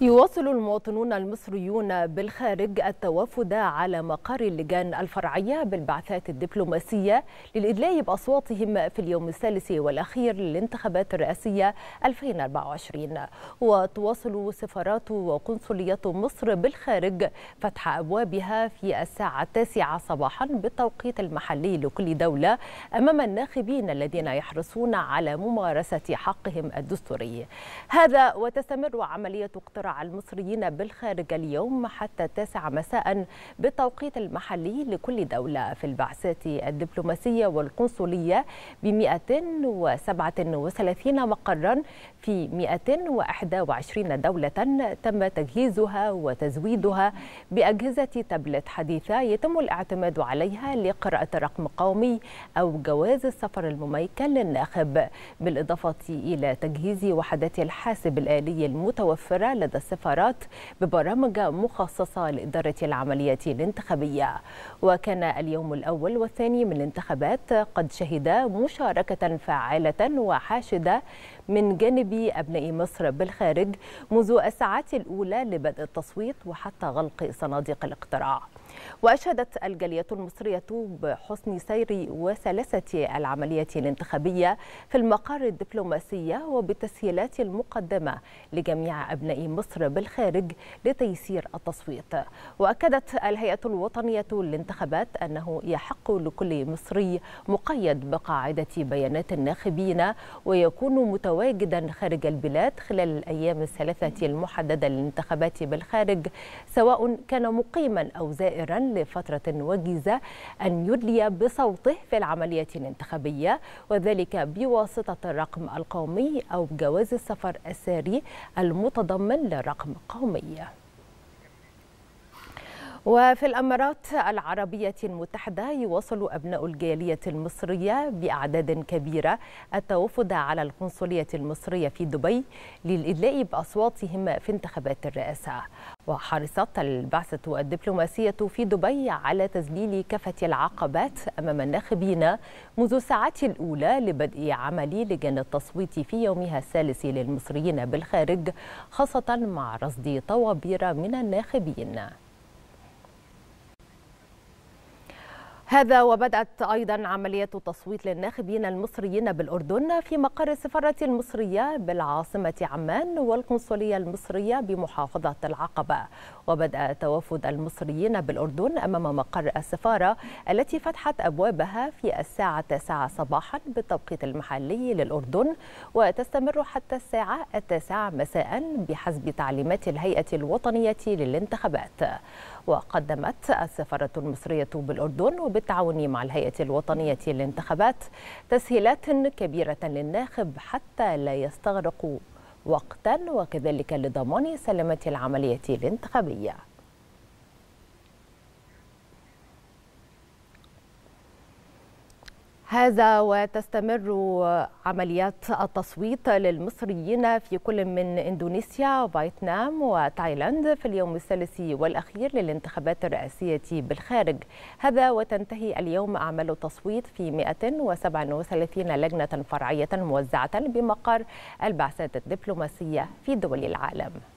يواصل المواطنون المصريون بالخارج التوافد على مقر اللجان الفرعية بالبعثات الدبلوماسية للإدلاء بأصواتهم في اليوم الثالث والأخير للانتخابات الرئاسية 2024 وتواصل سفارات وقنصليات مصر بالخارج فتح أبوابها في الساعة التاسعة صباحا بالتوقيت المحلي لكل دولة أمام الناخبين الذين يحرصون على ممارسة حقهم الدستوري هذا وتستمر عملية اقتراع يتبرع المصريين بالخارج اليوم حتى التاسع مساء بالتوقيت المحلي لكل دولة في البعثات الدبلوماسية والقنصلية ب 137 مقرا في 121 دولة تم تجهيزها وتزويدها بأجهزة تابلت حديثة يتم الاعتماد عليها لقراءة رقم قومي أو جواز السفر المميكن للناخب بالإضافة إلى تجهيز وحدات الحاسب الآلي المتوفرة لدى السفارات ببرامج مخصصة لإدارة العمليات الانتخابية وكان اليوم الأول والثاني من الانتخابات قد شهد مشاركة فعالة وحاشدة من جانب أبناء مصر بالخارج منذ الساعات الأولى لبدء التصويت وحتى غلق صناديق الاقتراع وأشهدت الجالية المصرية بحسن سير وسلاسة العملية الانتخابية في المقار الدبلوماسية وبالتسهيلات المقدمة لجميع أبناء مصر بالخارج لتيسير التصويت وأكدت الهيئة الوطنية للانتخابات أنه يحق لكل مصري مقيد بقاعدة بيانات الناخبين ويكون متواجدا خارج البلاد خلال الأيام الثلاثة المحددة للانتخابات بالخارج سواء كان مقيما أو زائرا مستمرا لفترة وجيزة أن يدلي بصوته في العملية الانتخابية وذلك بواسطة الرقم القومي أو جواز السفر الساري المتضمن لرقم قومي وفي الامارات العربيه المتحده يواصل ابناء الجاليه المصريه باعداد كبيره التوفد على القنصليه المصريه في دبي للادلاء باصواتهم في انتخابات الرئاسه وحرصت البعثه الدبلوماسيه في دبي على تذليل كافه العقبات امام الناخبين منذ الساعات الاولى لبدء عمل لجان التصويت في يومها الثالث للمصريين بالخارج خاصه مع رصد طوابير من الناخبين هذا وبدأت أيضا عملية تصويت للناخبين المصريين بالأردن في مقر السفارة المصرية بالعاصمة عمان والقنصلية المصرية بمحافظة العقبة وبدأ توافد المصريين بالأردن أمام مقر السفارة التي فتحت أبوابها في الساعة 9 صباحا بالتوقيت المحلي للأردن وتستمر حتى الساعة التاسعة مساء بحسب تعليمات الهيئة الوطنية للانتخابات وقدمت السفارة المصرية بالأردن بالتعاون مع الهيئة الوطنية للانتخابات تسهيلات كبيرة للناخب حتى لا يستغرق وقتا وكذلك لضمان سلامة العملية الانتخابية هذا وتستمر عمليات التصويت للمصريين في كل من اندونيسيا وفيتنام وتايلاند في اليوم الثالث والاخير للانتخابات الرئاسيه بالخارج هذا وتنتهي اليوم اعمال التصويت في 137 لجنه فرعيه موزعه بمقر البعثات الدبلوماسيه في دول العالم